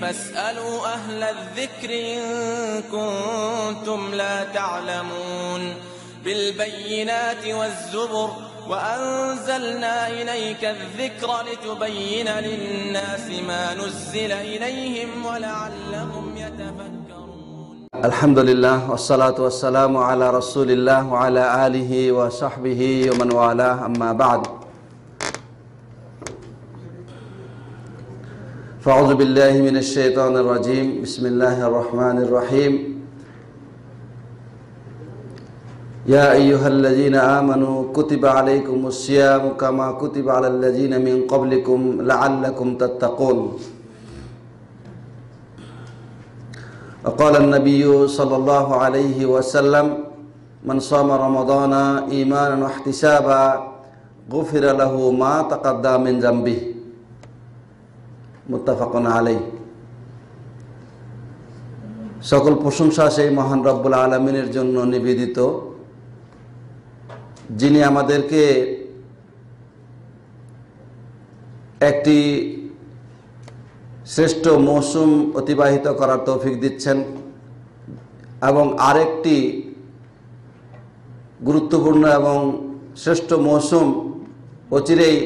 فاسألوا أهل الذكر إن كنتم لا تعلمون بالبينات والزبر وأنزلنا إليك الذكر لتبين للناس ما نزل إليهم ولعلهم يتفكرون الحمد لله والصلاة والسلام على رسول الله وعلى آله وصحبه ومن والاه أما بعد فأعوذ بالله من الشيطان الرجيم بسم الله الرحمن الرحيم يا أيها الذين آمنوا كتب عليكم الصيام كما كتب على الذين من قبلكم لعلكم تتقون وقال النبي صلى الله عليه وسلم من صام رمضان إيمانا واحتسابا غفر له ما تقدم من ذنبه মোত্তাফাকন আলাই সকল প্রশংসা সেই মহান রব্বুল আলমিনের জন্য নিবেদিত যিনি আমাদেরকে একটি শ্রেষ্ঠ মৌসুম অতিবাহিত করার তৌফিক দিচ্ছেন এবং আরেকটি গুরুত্বপূর্ণ এবং শ্রেষ্ঠ মৌসুম অচিরেই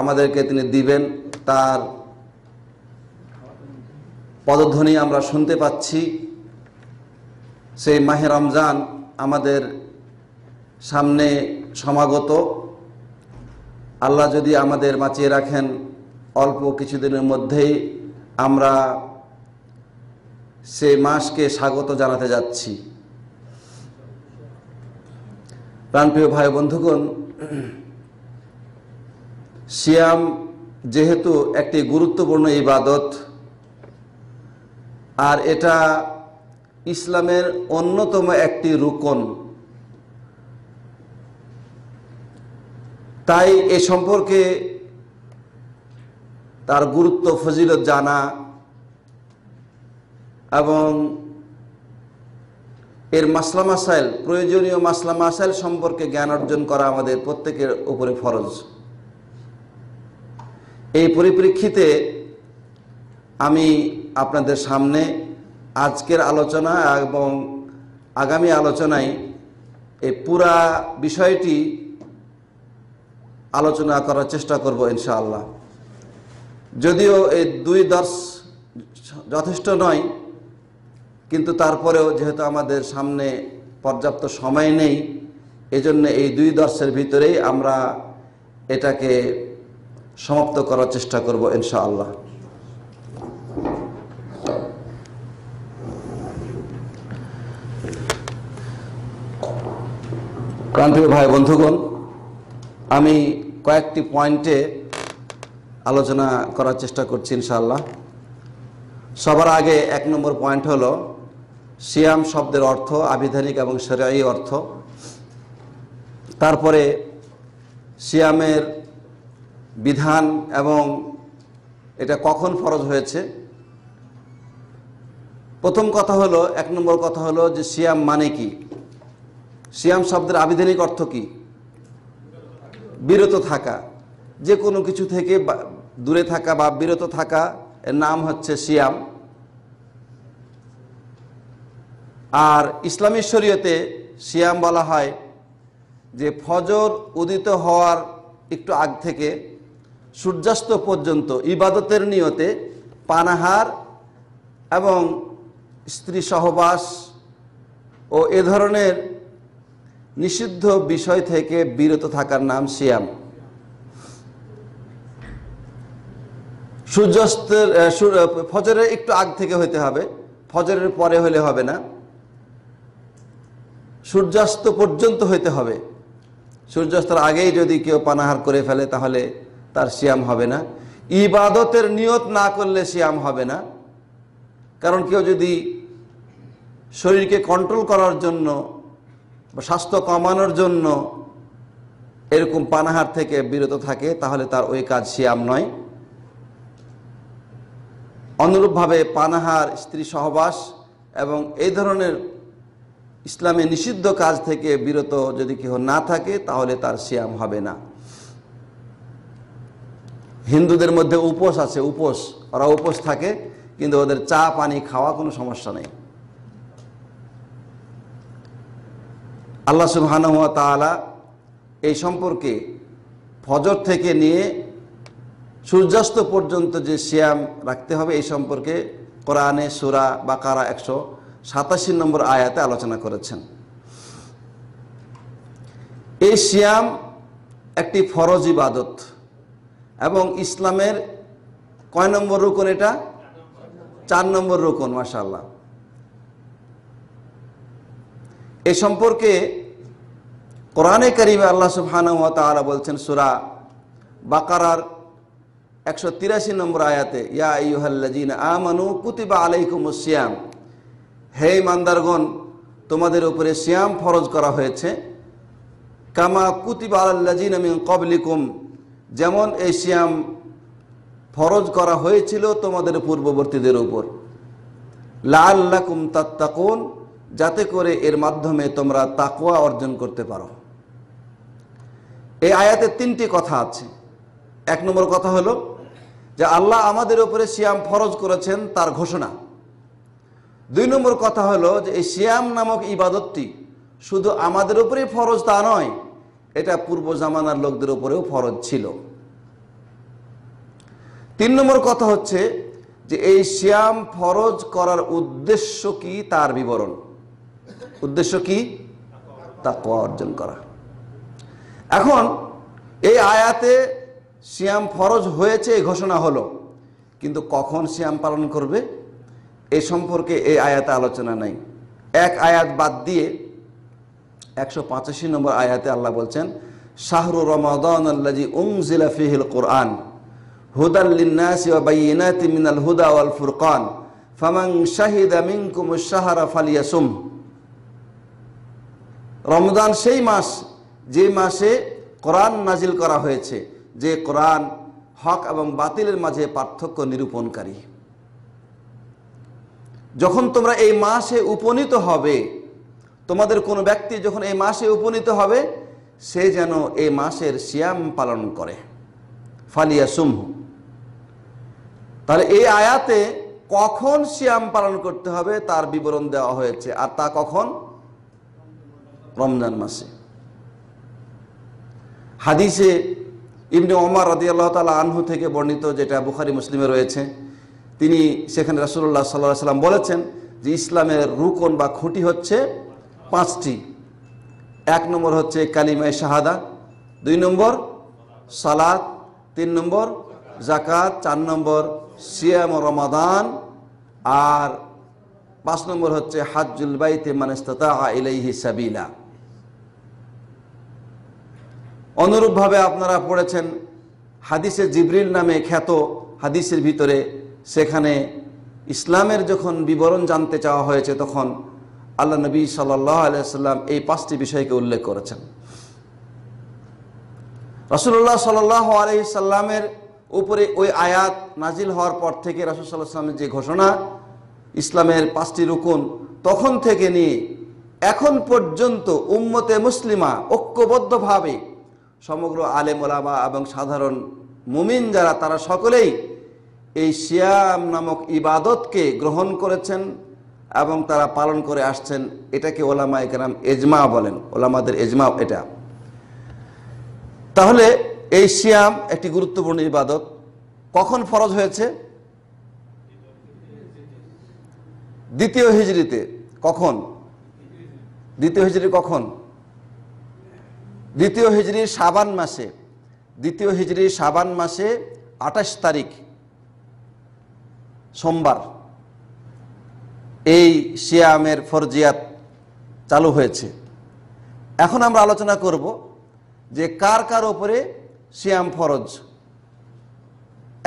আমাদেরকে তিনি দিবেন তার পদধ্বনি আমরা শুনতে পাচ্ছি সেই মাহে রমজান আমাদের সামনে সমাগত আল্লাহ যদি আমাদের বাঁচিয়ে রাখেন অল্প কিছুদিনের মধ্যেই আমরা সে মাসকে স্বাগত জানাতে যাচ্ছি প্রাণপ্রিয় ভাই বন্ধুগণ শিয়াম যেহেতু একটি গুরুত্বপূর্ণ ইবাদত আর এটা ইসলামের অন্যতম একটি রুকন তাই এ সম্পর্কে তার গুরুত্ব ফজিলত জানা এবং এর মাসলা মাসাইল প্রয়োজনীয় মাসলা মাসাইল সম্পর্কে জ্ঞান অর্জন করা আমাদের প্রত্যেকের উপরে ফরজ এই পরিপ্রেক্ষিতে আমি আপনাদের সামনে আজকের আলোচনা এবং আগামী আলোচনায় এই পুরা বিষয়টি আলোচনা করার চেষ্টা করব ইনশাআল্লাহ যদিও এই দুই দর্শ যথেষ্ট নয় কিন্তু তারপরেও যেহেতু আমাদের সামনে পর্যাপ্ত সময় নেই এজন্য এই দুই দর্শের ভিতরেই আমরা এটাকে সমাপ্ত করার চেষ্টা করব ইনশাআল্লাহ প্রান্তীয় ভাই বন্ধুগণ আমি কয়েকটি পয়েন্টে আলোচনা করার চেষ্টা করছি ইনশাআল্লাহ সবার আগে এক নম্বর পয়েন্ট হলো সিয়াম শব্দের অর্থ আবিধানিক এবং সেরাই অর্থ তারপরে সিয়ামের বিধান এবং এটা কখন ফরজ হয়েছে প্রথম কথা হলো এক নম্বর কথা হলো যে সিয়াম মানে কি সিয়াম শব্দের আবিধানিক অর্থ কি বিরত থাকা যে কোনো কিছু থেকে দূরে থাকা বা বিরত থাকা এর নাম হচ্ছে সিয়াম আর ইসলামী শরীয়তে সিয়াম বলা হয় যে ফজর উদিত হওয়ার একটু আগ থেকে সূর্যাস্ত পর্যন্ত ইবাদতের নিয়তে পানাহার এবং স্ত্রী সহবাস ও এ ধরনের নিষিদ্ধ বিষয় থেকে বিরত থাকার নাম শিয়াম সূর্যাস্তের ফজরের একটু আগ থেকে হইতে হবে ফজরের পরে হলে হবে না সূর্যাস্ত পর্যন্ত হইতে হবে সূর্যাস্তের আগেই যদি কেউ পানাহার করে ফেলে তাহলে তার শিয়াম হবে না ইবাদতের নিয়ত না করলে শিয়াম হবে না কারণ কেউ যদি শরীরকে কন্ট্রোল করার জন্য স্বাস্থ্য কমানোর জন্য এরকম পানাহার থেকে বিরত থাকে তাহলে তার ওই কাজ শিয়াম নয় অনুরূপভাবে পানাহার স্ত্রী সহবাস এবং এই ধরনের ইসলামে নিষিদ্ধ কাজ থেকে বিরত যদি কেহ না থাকে তাহলে তার শিয়াম হবে না হিন্দুদের মধ্যে উপোস আছে উপোস ওরা উপোস থাকে কিন্তু ওদের চা পানি খাওয়া কোনো সমস্যা নেই আল্লাহ সুবহানুয়া তালা এই সম্পর্কে ফজর থেকে নিয়ে সূর্যাস্ত পর্যন্ত যে শ্যাম রাখতে হবে এই সম্পর্কে কোরআনে সুরা বা কারা একশো সাতাশি নম্বর আয়াতে আলোচনা করেছেন এই শ্যাম একটি ফরজ ইবাদত এবং ইসলামের কয় নম্বর রুকন এটা চার নম্বর রুকন আল্লাহ এ সম্পর্কে কোরআনে করিমে আল্লাহ সুবহানাহুয়া তালা বলছেন সুরা বাকারার একশো তিরাশি নম্বর আয়াতে ইয়া ইউহাল্লাজিন আমানু কুতিবা আলাইকুম শিয়াম হে মান্দারগণ তোমাদের উপরে শ্যাম ফরজ করা হয়েছে কামা কুতিবা আলাল্লাজিন আমি কবলিকুম যেমন এই শ্যাম ফরজ করা হয়েছিল তোমাদের পূর্ববর্তীদের উপর লাল্লাকুম তাত্তাকুন যাতে করে এর মাধ্যমে তোমরা তাকোয়া অর্জন করতে পারো এই আয়াতে তিনটি কথা আছে এক নম্বর কথা হলো যে আল্লাহ আমাদের উপরে সিয়াম ফরজ করেছেন তার ঘোষণা দুই নম্বর কথা হলো যে এই সিয়াম নামক ইবাদতটি শুধু আমাদের উপরেই ফরজ তা নয় এটা পূর্ব জামানার লোকদের উপরেও ফরজ ছিল তিন নম্বর কথা হচ্ছে যে এই শ্যাম ফরজ করার উদ্দেশ্য কি তার বিবরণ উদ্দেশ্য কি তাকওয়া অর্জন করা এখন এই আয়াতে শ্যাম ফরজ হয়েছে এই ঘোষণা হলো কিন্তু কখন শ্যাম পালন করবে এ সম্পর্কে এই আয়াতে আলোচনা নাই এক আয়াত বাদ দিয়ে একশো পঁচাশি নম্বর আয়াতে আল্লাহ বলছেন শাহরু রমাদি আল্লাজি উং জিলা ফিহিল কোরআন হুদাল্লিনাসি বাইনাতি মিনাল হুদা ওয়াল ফুরকান ফামাং শাহিদা মিনকুম শাহারা ফালিয়াসুম রমজান সেই মাস যে মাসে কোরআন নাজিল করা হয়েছে যে কোরআন হক এবং বাতিলের মাঝে পার্থক্য নিরূপণকারী যখন তোমরা এই মাসে উপনীত হবে তোমাদের কোনো ব্যক্তি যখন এই মাসে উপনীত হবে সে যেন এই মাসের শিয়াম পালন করে ফালিয়া সুম্ভ তাহলে এই আয়াতে কখন শিয়াম পালন করতে হবে তার বিবরণ দেওয়া হয়েছে আর তা কখন রমজান মাসে হাদিসে ইবনে ওমর রদি আল্লাহ তালা আনহু থেকে বর্ণিত যেটা বুখারি মুসলিমে রয়েছে তিনি সেখানে রাসুল্লাহ সাল্লাহ সাল্লাম বলেছেন যে ইসলামের রুকন বা খুঁটি হচ্ছে পাঁচটি এক নম্বর হচ্ছে কালিমায় শাহাদা দুই নম্বর সালাদ তিন নম্বর জাকাত চার নম্বর সিয়াম রমাদান আর পাঁচ নম্বর হচ্ছে হাজুল বাইতে মানে ইলাইহি সাবিলা অনুরূপভাবে আপনারা পড়েছেন হাদিসে জিবরিল নামে খ্যাত হাদিসের ভিতরে সেখানে ইসলামের যখন বিবরণ জানতে চাওয়া হয়েছে তখন আল্লাহ নবী সাল্লাহ আলিয়াল্লাম এই পাঁচটি বিষয়কে উল্লেখ করেছেন রসুল্লাহ সাল্লাহ আলহি সাল্লামের উপরে ওই আয়াত নাজিল হওয়ার পর থেকে রসুল সাল্লাহ সাল্লামের যে ঘোষণা ইসলামের পাঁচটি রুকুন তখন থেকে নিয়ে এখন পর্যন্ত উম্মতে মুসলিমা ঐক্যবদ্ধভাবে সমগ্র আলেম ওলামা এবং সাধারণ মুমিন যারা তারা সকলেই এই শিয়াম নামক ইবাদতকে গ্রহণ করেছেন এবং তারা পালন করে আসছেন এটাকে ওলামা একরাম এজমা বলেন ওলামাদের এজমা এটা তাহলে এই শিয়াম একটি গুরুত্বপূর্ণ ইবাদত কখন ফরজ হয়েছে দ্বিতীয় হিজড়িতে কখন দ্বিতীয় হিজড়ি কখন দ্বিতীয় হিজড়ি সাবান মাসে দ্বিতীয় হিজড়ি সাবান মাসে আঠাশ তারিখ সোমবার এই শিয়ামের ফরজিয়াত চালু হয়েছে এখন আমরা আলোচনা করব যে কার কার ওপরে শিয়াম ফরজ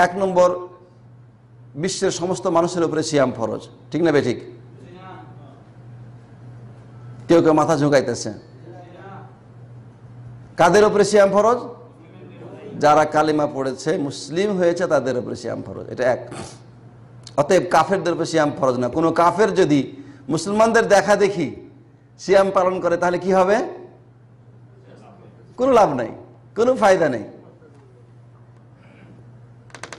এক নম্বর বিশ্বের সমস্ত মানুষের উপরে শিয়াম ফরজ ঠিক না বে ঠিক কেউ কেউ মাথা ঝুঁকাইতেছে কাদের ওপরে শিয়াম ফরজ যারা কালিমা পড়েছে মুসলিম হয়েছে তাদের ওপরে শিয়াম ফরজ এটা এক অতএব কাফেরদের ওপরে শিয়াম ফরজ না কোনো কাফের যদি মুসলমানদের দেখা দেখি সিয়াম পালন করে তাহলে কি হবে কোনো লাভ নাই কোনো ফায়দা নেই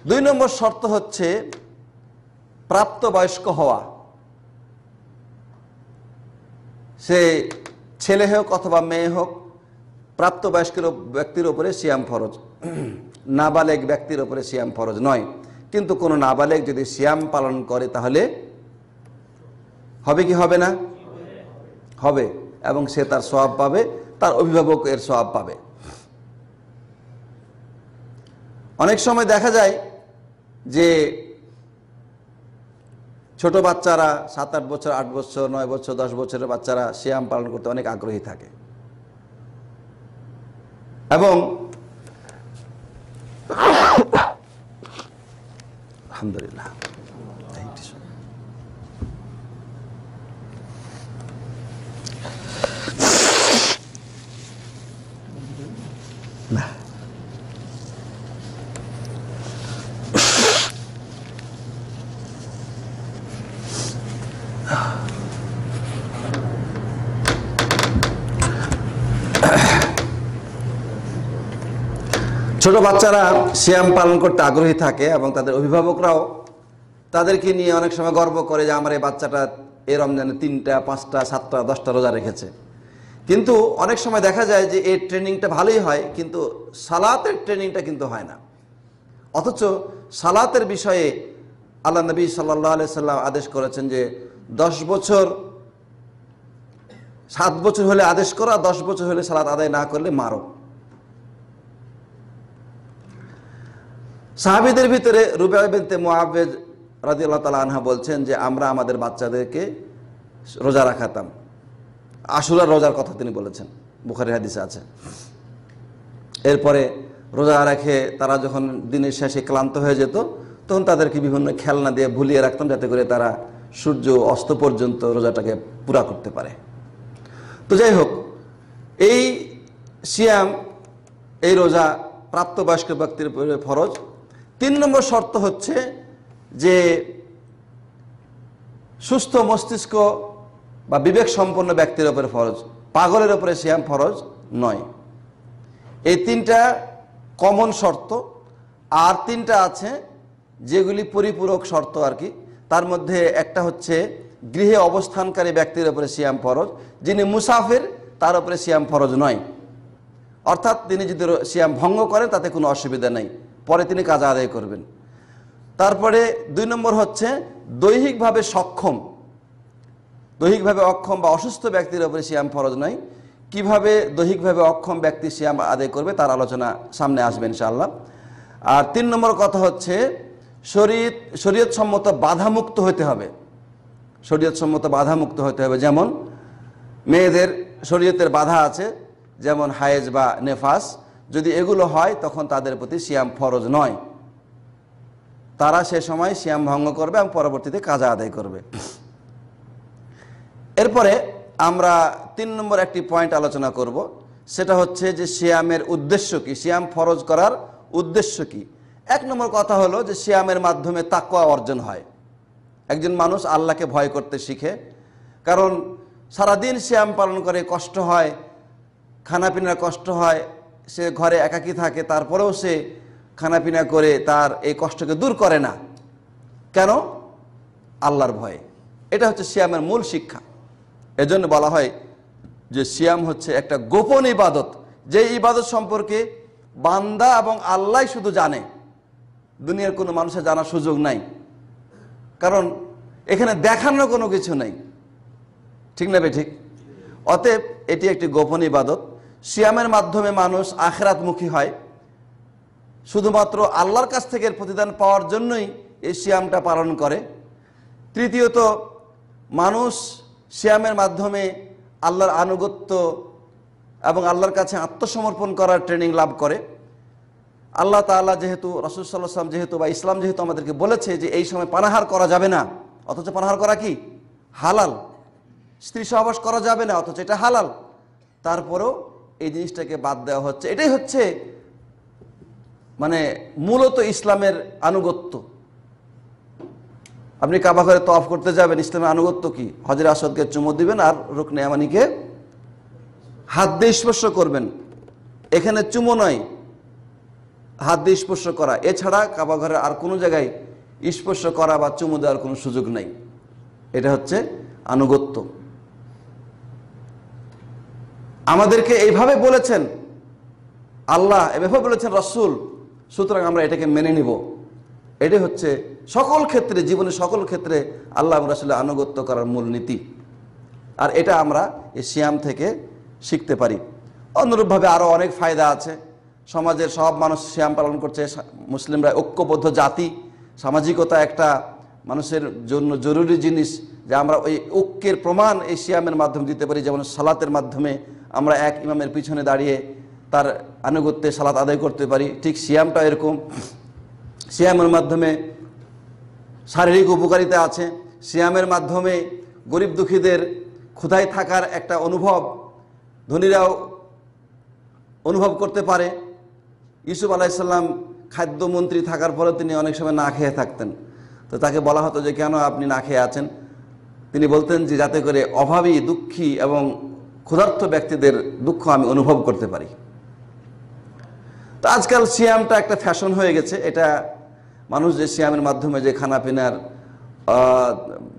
দুই নম্বর শর্ত হচ্ছে প্রাপ্তবয়স্ক হওয়া সে ছেলে হোক অথবা মেয়ে হোক প্রাপ্তবয়স্কের ব্যক্তির ওপরে সিয়াম ফরজ নাবালেগ ব্যক্তির ওপরে সিয়াম ফরজ নয় কিন্তু কোনো নাবালেগ যদি সিয়াম পালন করে তাহলে হবে কি হবে না হবে এবং সে তার স্বভাব পাবে তার অভিভাবক এর স্বভাব পাবে অনেক সময় দেখা যায় যে ছোট বাচ্চারা সাত আট বছর আট বছর নয় বছর দশ বছরের বাচ্চারা সিয়াম পালন করতে অনেক আগ্রহী থাকে এবং আলহামদুলিল্লাহ ছোট বাচ্চারা শ্যাম পালন করতে আগ্রহী থাকে এবং তাদের অভিভাবকরাও তাদেরকে নিয়ে অনেক সময় গর্ব করে যে আমার এই বাচ্চাটা এ রমজানে তিনটা পাঁচটা সাতটা দশটা রোজা রেখেছে কিন্তু অনেক সময় দেখা যায় যে এই ট্রেনিংটা ভালোই হয় কিন্তু সালাতের ট্রেনিংটা কিন্তু হয় না অথচ সালাতের বিষয়ে আল্লাহ নবী সাল্লাহ সাল্লাম আদেশ করেছেন যে দশ বছর সাত বছর হলে আদেশ করা দশ বছর হলে সালাত আদায় না করলে মারো সাহাবিদের ভিতরে রুবাই বিনতে মোয়াবেদ রাজি আল্লাহ তালা আনহা বলছেন যে আমরা আমাদের বাচ্চাদেরকে রোজা রাখাতাম আশুরার রোজার কথা তিনি বলেছেন বুখারি হাদিসে আছে এরপরে রোজা রাখে তারা যখন দিনের শেষে ক্লান্ত হয়ে যেত তখন তাদেরকে বিভিন্ন খেলনা দিয়ে ভুলিয়ে রাখতাম যাতে করে তারা সূর্য অস্ত পর্যন্ত রোজাটাকে পুরা করতে পারে তো যাই হোক এই সিয়াম এই রোজা প্রাপ্তবয়স্ক ব্যক্তির ফরজ তিন নম্বর শর্ত হচ্ছে যে সুস্থ মস্তিষ্ক বা বিবেক সম্পন্ন ব্যক্তির ওপরে ফরজ পাগলের ওপরে সিয়াম ফরজ নয় এই তিনটা কমন শর্ত আর তিনটা আছে যেগুলি পরিপূরক শর্ত আর কি তার মধ্যে একটা হচ্ছে গৃহে অবস্থানকারী ব্যক্তির ওপরে সিয়াম ফরজ যিনি মুসাফির তার ওপরে সিয়াম ফরজ নয় অর্থাৎ তিনি যদি সিয়াম ভঙ্গ করেন তাতে কোনো অসুবিধা নেই পরে তিনি কাজা আদায় করবেন তারপরে দুই নম্বর হচ্ছে দৈহিকভাবে সক্ষম দৈহিকভাবে অক্ষম বা অসুস্থ ব্যক্তির ওপরে শ্যাম ফরজ নয় কিভাবে দৈহিকভাবে অক্ষম ব্যক্তি শ্যাম আদায় করবে তার আলোচনা সামনে আসবে ইনশাআল্লাহ আর তিন নম্বর কথা হচ্ছে শরীর শরীয়ত সম্মত বাধামুক্ত হতে হবে শরীয়ত সম্মত বাধামুক্ত হতে হবে যেমন মেয়েদের শরীয়তের বাধা আছে যেমন হায়েজ বা নেফাস যদি এগুলো হয় তখন তাদের প্রতি সিয়াম ফরজ নয় তারা সে সময় সিয়াম ভঙ্গ করবে এবং পরবর্তীতে কাজা আদায় করবে এরপরে আমরা তিন নম্বর একটি পয়েন্ট আলোচনা করব সেটা হচ্ছে যে সিয়ামের উদ্দেশ্য কি সিয়াম ফরজ করার উদ্দেশ্য কি এক নম্বর কথা হলো যে সিয়ামের মাধ্যমে তাকোয়া অর্জন হয় একজন মানুষ আল্লাহকে ভয় করতে শিখে কারণ সারাদিন সিয়াম পালন করে কষ্ট হয় খানাপিনার কষ্ট হয় সে ঘরে একাকি থাকে তারপরেও সে খানাপিনা করে তার এই কষ্টকে দূর করে না কেন আল্লাহর ভয়ে এটা হচ্ছে সিয়ামের মূল শিক্ষা এজন্য বলা হয় যে সিয়াম হচ্ছে একটা গোপন ইবাদত যে ইবাদত সম্পর্কে বান্দা এবং আল্লাহ শুধু জানে দুনিয়ার কোনো মানুষের জানার সুযোগ নাই কারণ এখানে দেখানোর কোনো কিছু নাই ঠিক না বে ঠিক অতএব এটি একটি গোপন ইবাদত সিয়ামের মাধ্যমে মানুষ আখেরাতমুখী হয় শুধুমাত্র আল্লাহর কাছ থেকে প্রতিদান পাওয়ার জন্যই এই সিয়ামটা পালন করে তৃতীয়ত মানুষ সিয়ামের মাধ্যমে আল্লাহর আনুগত্য এবং আল্লাহর কাছে আত্মসমর্পণ করার ট্রেনিং লাভ করে আল্লাহ তাল্লাহ যেহেতু রসুল সাল্লাহাম যেহেতু বা ইসলাম যেহেতু আমাদেরকে বলেছে যে এই সময় পানাহার করা যাবে না অথচ পানাহার করা কি হালাল স্ত্রী সহবাস করা যাবে না অথচ এটা হালাল তারপরেও এই জিনিসটাকে বাদ দেওয়া হচ্ছে এটাই হচ্ছে মানে মূলত ইসলামের আনুগত্য আপনি কাবা ঘরে তফ করতে যাবেন ইসলামের আনুগত্য কি হজরে আসদকে চুমো দিবেন আর রুকনে আমানিকে হাত দিয়ে স্পর্শ করবেন এখানে চুমো নয় হাত দিয়ে স্পর্শ করা এছাড়া কাবা ঘরে আর কোনো জায়গায় স্পর্শ করা বা চুমো দেওয়ার কোনো সুযোগ নেই এটা হচ্ছে আনুগত্য আমাদেরকে এইভাবে বলেছেন আল্লাহ এভাবে বলেছেন রসুল সুতরাং আমরা এটাকে মেনে নিব এটি হচ্ছে সকল ক্ষেত্রে জীবনের সকল ক্ষেত্রে আল্লাহ রাসুল্লাহ আনুগত্য করার মূল নীতি আর এটা আমরা এই সিয়াম থেকে শিখতে পারি অনুরূপভাবে আরও অনেক ফায়দা আছে সমাজের সব মানুষ শ্যাম পালন করছে মুসলিমরা ঐক্যবদ্ধ জাতি সামাজিকতা একটা মানুষের জন্য জরুরি জিনিস যে আমরা ওই ঐক্যের প্রমাণ এই শ্যামের মাধ্যমে দিতে পারি যেমন সালাতের মাধ্যমে আমরা এক ইমামের পিছনে দাঁড়িয়ে তার আনুগত্যে সালাত আদায় করতে পারি ঠিক সিয়ামটা এরকম সিয়ামের মাধ্যমে শারীরিক উপকারিতা আছে সিয়ামের মাধ্যমে গরিব দুঃখীদের ক্ষুধায় থাকার একটা অনুভব ধনীরাও অনুভব করতে পারে ইউসুফ আলাইসাল্লাম খাদ্যমন্ত্রী থাকার পরে তিনি অনেক সময় না খেয়ে থাকতেন তো তাকে বলা হতো যে কেন আপনি না খেয়ে আছেন তিনি বলতেন যে যাতে করে অভাবী দুঃখী এবং ক্ষুধার্ত ব্যক্তিদের দুঃখ আমি অনুভব করতে পারি তো আজকাল সিয়ামটা একটা ফ্যাশন হয়ে গেছে এটা মানুষ যে সিয়ামের মাধ্যমে যে খানাপিনার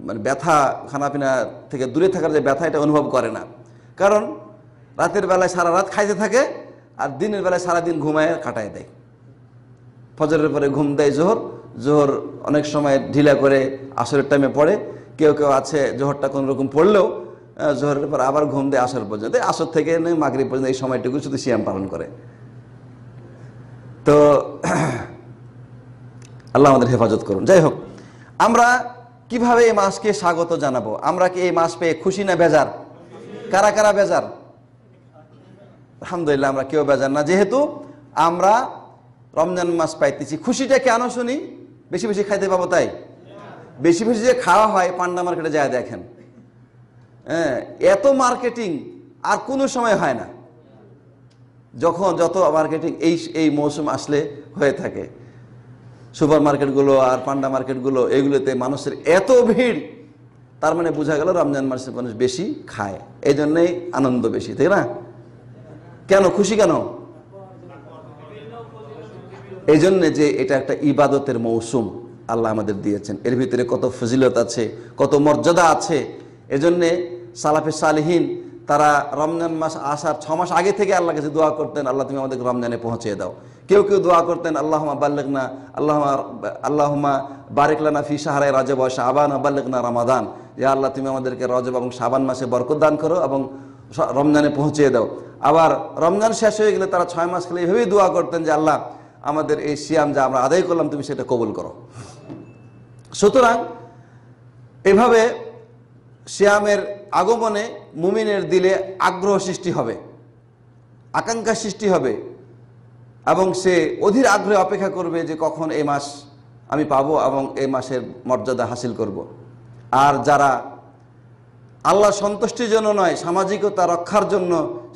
মানে ব্যথা খানাপিনা থেকে দূরে থাকার যে ব্যথা এটা অনুভব করে না কারণ রাতের বেলায় সারা রাত খাইতে থাকে আর দিনের বেলায় সারাদিন ঘুমায় কাটায় দেয় ফজরের পরে ঘুম দেয় জোহর জোহর অনেক সময় ঢিলা করে আসরের টাইমে পড়ে কেউ কেউ আছে জোহরটা কোনো রকম পড়লেও জোহরের পর আবার ঘুম দেয় আসর পর্যন্ত আসর থেকে মাগরি পর্যন্ত এই সময়টুকু শুধু সিয়াম পালন করে তো আল্লাহ আমাদের হেফাজত করুন যাই হোক আমরা কিভাবে এই মাসকে স্বাগত জানাবো আমরা কি এই মাস পেয়ে খুশি না বেজার কারা কারা বেজার আলহামদুলিল্লাহ আমরা কেউ বেজার না যেহেতু আমরা রমজান মাস পাইতেছি খুশিটা কেন শুনি বেশি বেশি খাইতে পাবো তাই বেশি বেশি যে খাওয়া হয় পান্ডা মার্কেটে যায় দেখেন হ্যাঁ এত মার্কেটিং আর কোনো সময় হয় না যখন যত মার্কেটিং এই এই মৌসুম আসলে হয়ে থাকে সুপার মার্কেটগুলো আর পান্ডা মার্কেটগুলো এগুলোতে মানুষের এত ভিড় তার মানে বোঝা গেল রমজান মাসে মানুষ বেশি খায় এই জন্যেই আনন্দ বেশি তাই না কেন খুশি কেন এই জন্যে যে এটা একটা ইবাদতের মৌসুম আল্লাহ আমাদের দিয়েছেন এর ভিতরে কত ফজিলত আছে কত মর্যাদা আছে এজন্যে সালাফে সালহীন তারা রমজান মাস আসার ছ মাস আগে থেকে আল্লাহ কাছে দোয়া করতেন আল্লাহ তুমি আমাদেরকে রমজানে পৌঁছিয়ে দাও কেউ কেউ দোয়া করতেন আল্লাহমা বাল্লেকনা আল্লাহমা আল্লাহমা বারেকলানা ফি সাহারাই রাজব শাহবান বাল্লেকনা রামাদান যে আল্লাহ তুমি আমাদেরকে রজব এবং শাবান মাসে বরকত দান করো এবং রমজানে পৌঁছিয়ে দাও আবার রমজান শেষ হয়ে গেলে তারা ছয় মাস খেলে এভাবেই দোয়া করতেন যে আল্লাহ আমাদের এই সিয়াম যা আমরা আদায় করলাম তুমি সেটা কবুল করো সুতরাং এভাবে শ্যামের আগমনে মুমিনের দিলে আগ্রহ সৃষ্টি হবে আকাঙ্ক্ষা সৃষ্টি হবে এবং সে অধীর আগ্রহে অপেক্ষা করবে যে কখন এই মাস আমি পাব এবং এই মাসের মর্যাদা হাসিল করব। আর যারা আল্লাহ সন্তুষ্টির জন্য নয় সামাজিকতা রক্ষার জন্য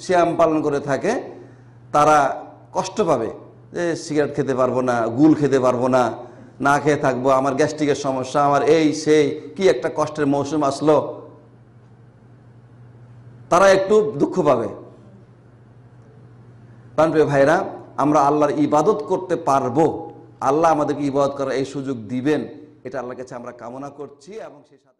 শ্যাম পালন করে থাকে তারা কষ্ট পাবে যে সিগারেট খেতে পারবো না গুল খেতে পারবো না না খেয়ে থাকবো আমার গ্যাস্ট্রিকের সমস্যা আমার এই সেই কি একটা কষ্টের মৌসুম আসলো তারা একটু দুঃখ পাবে প্রাণপ্রিয় ভাইরা আমরা আল্লাহর ইবাদত করতে পারবো আল্লাহ আমাদেরকে ইবাদত করার এই সুযোগ দিবেন এটা আল্লাহর কাছে আমরা কামনা করছি এবং সেই সাথে